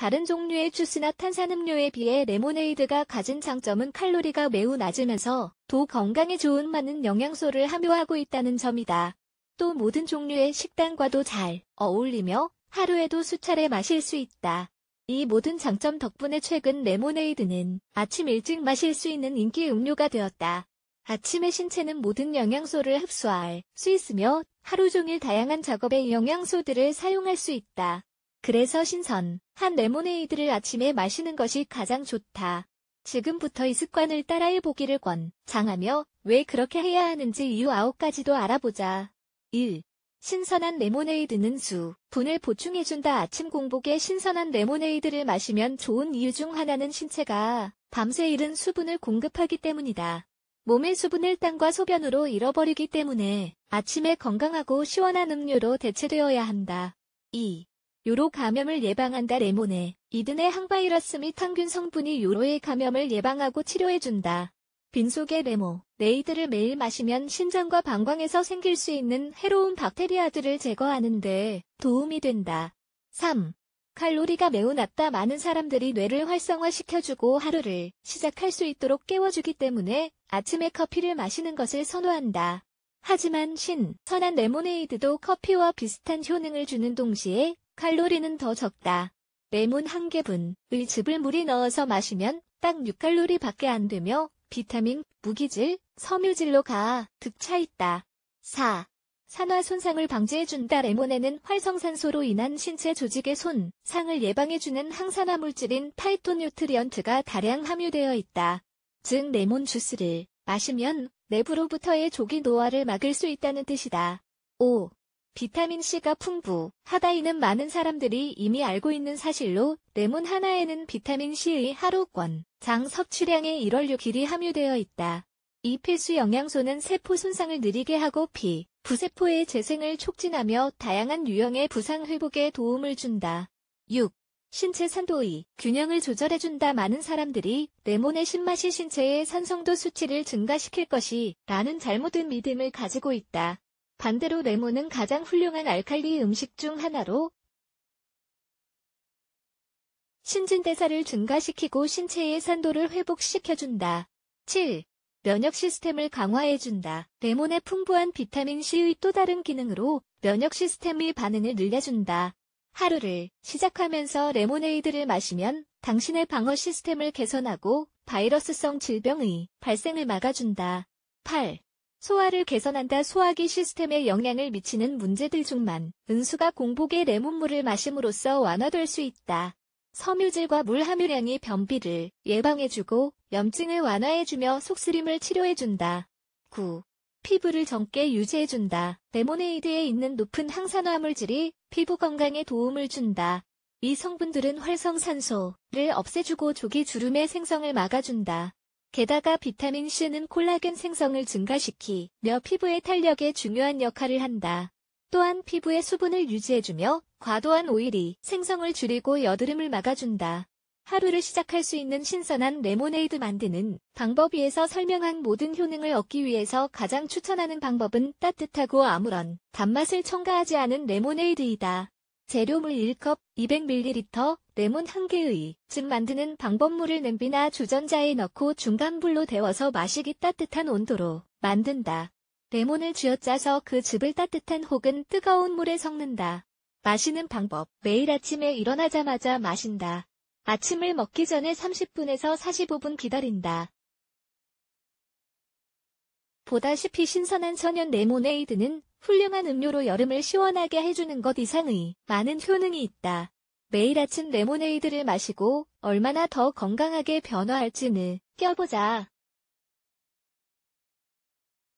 다른 종류의 주스나 탄산음료에 비해 레모네이드가 가진 장점은 칼로리가 매우 낮으면서 도 건강에 좋은 많은 영양소를 함유하고 있다는 점이다. 또 모든 종류의 식단과도 잘 어울리며 하루에도 수차례 마실 수 있다. 이 모든 장점 덕분에 최근 레모네이드는 아침 일찍 마실 수 있는 인기 음료가 되었다. 아침에 신체는 모든 영양소를 흡수할 수 있으며 하루 종일 다양한 작업에 영양소들을 사용할 수 있다. 그래서 신선, 한 레모네이드를 아침에 마시는 것이 가장 좋다. 지금부터 이 습관을 따라해보기를 권, 장하며 왜 그렇게 해야 하는지 이유 9가지도 알아보자. 1. 신선한 레모네이드는 수, 분을 보충해준다. 아침 공복에 신선한 레모네이드를 마시면 좋은 이유 중 하나는 신체가 밤새 잃은 수분을 공급하기 때문이다. 몸의 수분을 땅과 소변으로 잃어버리기 때문에 아침에 건강하고 시원한 음료로 대체되어야 한다. 2. 요로 감염을 예방한다 레몬에 이든의 항바이러스 및 항균 성분이 요로의 감염을 예방하고 치료해준다. 빈속의 레모, 레이드를 매일 마시면 신장과 방광에서 생길 수 있는 해로운 박테리아들을 제거하는 데 도움이 된다. 3. 칼로리가 매우 낮다 많은 사람들이 뇌를 활성화시켜주고 하루를 시작할 수 있도록 깨워주기 때문에 아침에 커피를 마시는 것을 선호한다. 하지만 신, 선한 레모네이드도 커피와 비슷한 효능을 주는 동시에 칼로리는 더 적다. 레몬 한 개분의 즙을 물에 넣어서 마시면 딱 6칼로리밖에 안 되며 비타민, 무기질, 섬유질로 가득 차 있다. 4. 산화 손상을 방지해준다 레몬에는 활성산소로 인한 신체 조직의 손상을 예방해주는 항산화 물질인 파이토뉴트리언트가 다량 함유되어 있다. 즉 레몬 주스를 마시면 내부로부터의 조기 노화를 막을 수 있다는 뜻이다. 5. 비타민C가 풍부하다이는 많은 사람들이 이미 알고 있는 사실로 레몬 하나에는 비타민C의 하루권 장 섭취량의 1월 6일이 함유되어 있다. 이 필수 영양소는 세포 손상을 느리게 하고 피, 부세포의 재생을 촉진하며 다양한 유형의 부상 회복에 도움을 준다. 6. 신체 산도의 균형을 조절해준다 많은 사람들이 레몬의 신맛이 신체의 산성도 수치를 증가시킬 것이 라는 잘못된 믿음을 가지고 있다. 반대로 레몬은 가장 훌륭한 알칼리 음식 중 하나로 신진대사를 증가시키고 신체의 산도를 회복시켜준다. 7. 면역 시스템을 강화해준다. 레몬의 풍부한 비타민C의 또 다른 기능으로 면역 시스템의 반응을 늘려준다. 하루를 시작하면서 레모네이드를 마시면 당신의 방어 시스템을 개선하고 바이러스성 질병의 발생을 막아준다. 8. 소화를 개선한다 소화기 시스템에 영향을 미치는 문제들 중만 은수가 공복에 레몬물을 마심으로써 완화될 수 있다. 섬유질과 물 함유량이 변비를 예방해주고 염증을 완화해주며 속쓰림을 치료해준다. 9. 피부를 젊게 유지해준다. 레모네이드에 있는 높은 항산화물질이 피부 건강에 도움을 준다. 이 성분들은 활성산소를 없애주고 조기 주름의 생성을 막아준다. 게다가 비타민C는 콜라겐 생성을 증가시키며 피부의 탄력에 중요한 역할을 한다. 또한 피부의 수분을 유지해주며 과도한 오일이 생성을 줄이고 여드름을 막아준다. 하루를 시작할 수 있는 신선한 레모네이드 만드는 방법 위에서 설명한 모든 효능을 얻기 위해서 가장 추천하는 방법은 따뜻하고 아무런 단맛을 첨가하지 않은 레모네이드이다. 재료물 1컵 200ml, 레몬 1개의 즉 만드는 방법물을 냄비나 주전자에 넣고 중간불로 데워서 마시기 따뜻한 온도로 만든다. 레몬을 쥐어짜서 그 즙을 따뜻한 혹은 뜨거운 물에 섞는다. 마시는 방법 매일 아침에 일어나자마자 마신다. 아침을 먹기 전에 30분에서 45분 기다린다. 보다시피 신선한 천연 레모네이드는 훌륭한 음료로 여름을 시원하게 해주는 것 이상의 많은 효능이 있다. 매일 아침 레모네이드를 마시고 얼마나 더 건강하게 변화할지는 껴보자.